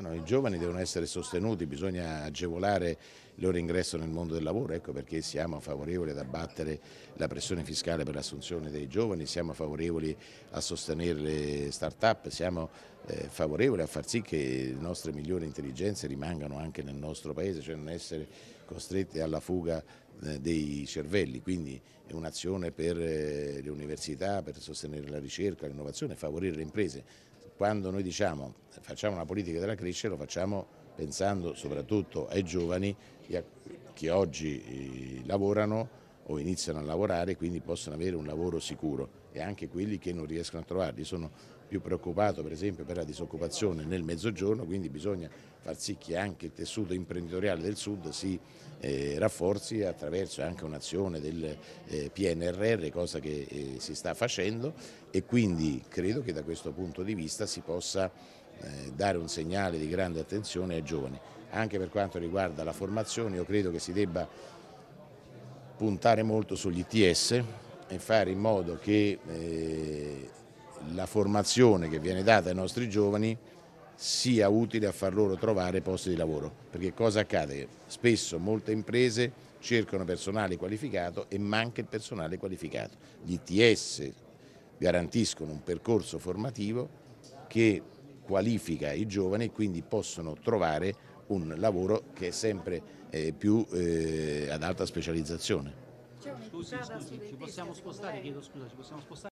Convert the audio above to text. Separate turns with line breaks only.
No, I giovani devono essere sostenuti, bisogna agevolare il loro ingresso nel mondo del lavoro, ecco perché siamo favorevoli ad abbattere la pressione fiscale per l'assunzione dei giovani, siamo favorevoli a sostenere le start-up, siamo eh, favorevoli a far sì che le nostre migliori intelligenze rimangano anche nel nostro paese, cioè non essere costrette alla fuga eh, dei cervelli, quindi è un'azione per eh, le università, per sostenere la ricerca, l'innovazione, favorire le imprese quando noi diciamo facciamo una politica della crescita lo facciamo pensando soprattutto ai giovani che oggi eh, lavorano o iniziano a lavorare quindi possono avere un lavoro sicuro e anche quelli che non riescono a trovarli. Sono più preoccupato per esempio per la disoccupazione nel mezzogiorno, quindi bisogna far sì che anche il tessuto imprenditoriale del sud si eh, rafforzi attraverso anche un'azione del eh, PNRR, cosa che eh, si sta facendo e quindi credo che da questo punto di vista si possa eh, dare un segnale di grande attenzione ai giovani. Anche per quanto riguarda la formazione io credo che si debba puntare molto sugli ITS e fare in modo che eh, la formazione che viene data ai nostri giovani sia utile a far loro trovare posti di lavoro, perché cosa accade? Spesso molte imprese cercano personale qualificato e manca il personale qualificato. Gli ITS garantiscono un percorso formativo che qualifica i giovani e quindi possono trovare un lavoro che è sempre eh, più eh, ad alta specializzazione. Scusi, scusi, ci possiamo spostare, chiedo scusa, ci possiamo spostare?